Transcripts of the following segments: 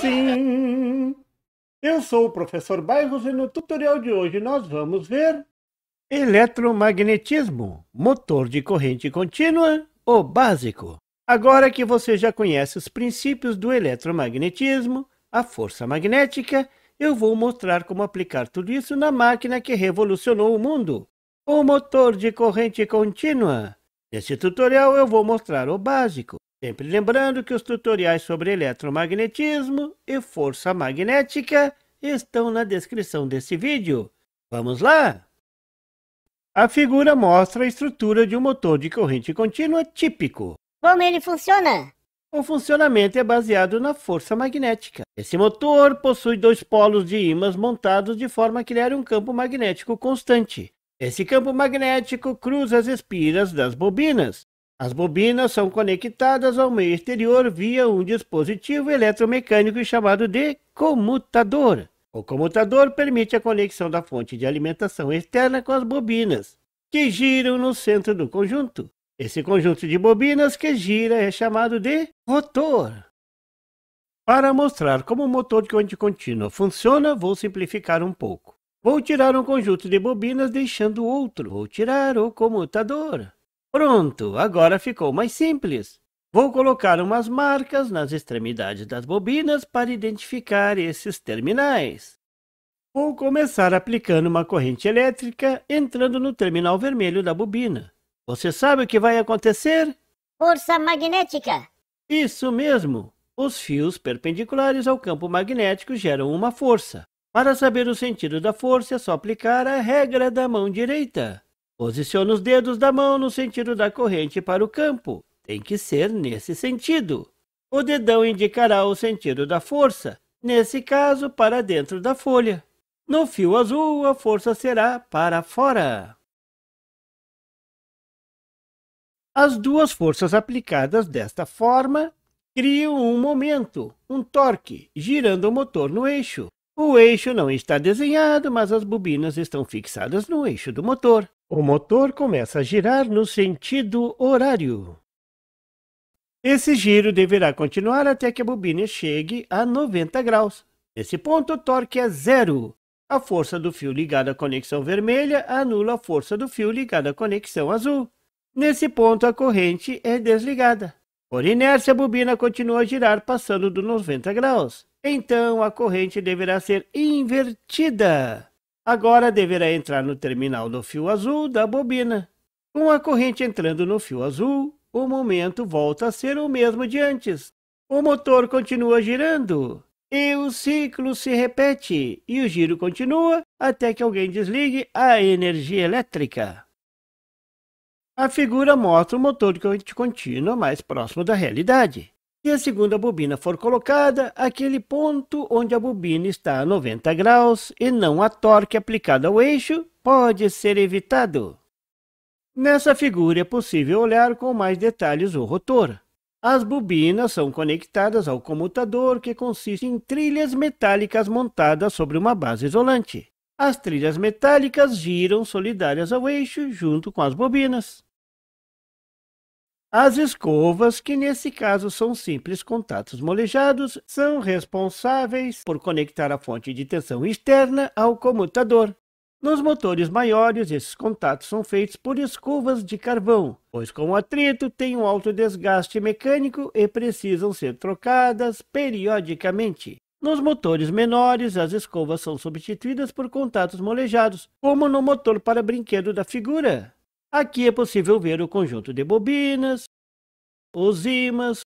Sim! Eu sou o professor Bairros e no tutorial de hoje nós vamos ver eletromagnetismo, motor de corrente contínua, o básico. Agora que você já conhece os princípios do eletromagnetismo, a força magnética, eu vou mostrar como aplicar tudo isso na máquina que revolucionou o mundo, o motor de corrente contínua. Neste tutorial eu vou mostrar o básico. Sempre lembrando que os tutoriais sobre eletromagnetismo e força magnética estão na descrição desse vídeo. Vamos lá? A figura mostra a estrutura de um motor de corrente contínua típico. Como ele funciona? O funcionamento é baseado na força magnética. Esse motor possui dois polos de ímãs montados de forma a criar um campo magnético constante. Esse campo magnético cruza as espiras das bobinas, as bobinas são conectadas ao meio exterior via um dispositivo eletromecânico chamado de comutador. O comutador permite a conexão da fonte de alimentação externa com as bobinas, que giram no centro do conjunto. Esse conjunto de bobinas que gira é chamado de rotor. Para mostrar como o motor de corrente contínua funciona, vou simplificar um pouco. Vou tirar um conjunto de bobinas deixando outro. Vou tirar o comutador. Pronto, agora ficou mais simples. Vou colocar umas marcas nas extremidades das bobinas para identificar esses terminais. Vou começar aplicando uma corrente elétrica entrando no terminal vermelho da bobina. Você sabe o que vai acontecer? Força magnética. Isso mesmo. Os fios perpendiculares ao campo magnético geram uma força. Para saber o sentido da força, é só aplicar a regra da mão direita. Posicione os dedos da mão no sentido da corrente para o campo. Tem que ser nesse sentido. O dedão indicará o sentido da força, nesse caso, para dentro da folha. No fio azul, a força será para fora. As duas forças aplicadas desta forma criam um momento, um torque, girando o motor no eixo. O eixo não está desenhado, mas as bobinas estão fixadas no eixo do motor. O motor começa a girar no sentido horário. Esse giro deverá continuar até que a bobina chegue a 90 graus. Nesse ponto, o torque é zero. A força do fio ligado à conexão vermelha anula a força do fio ligado à conexão azul. Nesse ponto, a corrente é desligada. Por inércia, a bobina continua a girar passando dos 90 graus. Então a corrente deverá ser invertida. Agora deverá entrar no terminal do fio azul da bobina. Com a corrente entrando no fio azul, o momento volta a ser o mesmo de antes. O motor continua girando e o ciclo se repete e o giro continua até que alguém desligue a energia elétrica. A figura mostra o motor de corrente contínua mais próximo da realidade. Se a segunda bobina for colocada, aquele ponto onde a bobina está a 90 graus e não a torque aplicada ao eixo pode ser evitado. Nessa figura é possível olhar com mais detalhes o rotor. As bobinas são conectadas ao comutador, que consiste em trilhas metálicas montadas sobre uma base isolante. As trilhas metálicas giram solidárias ao eixo junto com as bobinas. As escovas, que nesse caso são simples contatos molejados, são responsáveis por conectar a fonte de tensão externa ao comutador. Nos motores maiores, esses contatos são feitos por escovas de carvão, pois com o atrito tem um alto desgaste mecânico e precisam ser trocadas periodicamente. Nos motores menores, as escovas são substituídas por contatos molejados, como no motor para brinquedo da figura. Aqui é possível ver o conjunto de bobinas, os ímãs,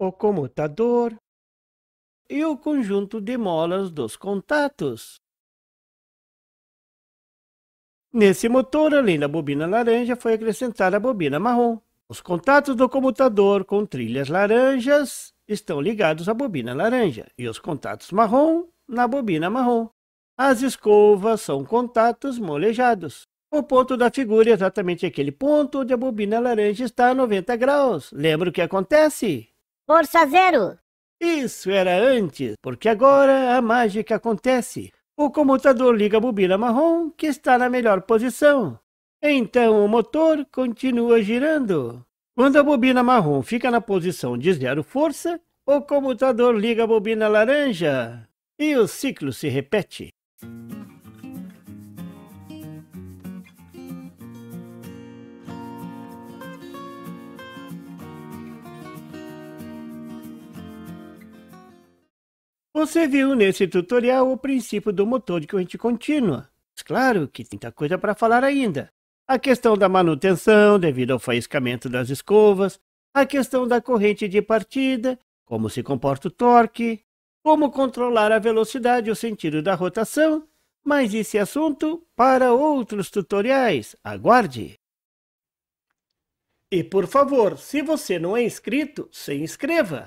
o comutador e o conjunto de molas dos contatos. Nesse motor, além da bobina laranja, foi acrescentada a bobina marrom. Os contatos do comutador com trilhas laranjas estão ligados à bobina laranja e os contatos marrom na bobina marrom. As escovas são contatos molejados. O ponto da figura é exatamente aquele ponto onde a bobina laranja está a 90 graus. Lembra o que acontece? Força zero! Isso era antes, porque agora a mágica acontece. O comutador liga a bobina marrom, que está na melhor posição. Então o motor continua girando. Quando a bobina marrom fica na posição de zero força, o comutador liga a bobina laranja e o ciclo se repete. Você viu nesse tutorial o princípio do motor de corrente contínua. Mas Claro que tem muita coisa para falar ainda. A questão da manutenção devido ao faiscamento das escovas, a questão da corrente de partida, como se comporta o torque, como controlar a velocidade ou sentido da rotação, mas esse assunto para outros tutoriais. Aguarde! E por favor, se você não é inscrito, se inscreva!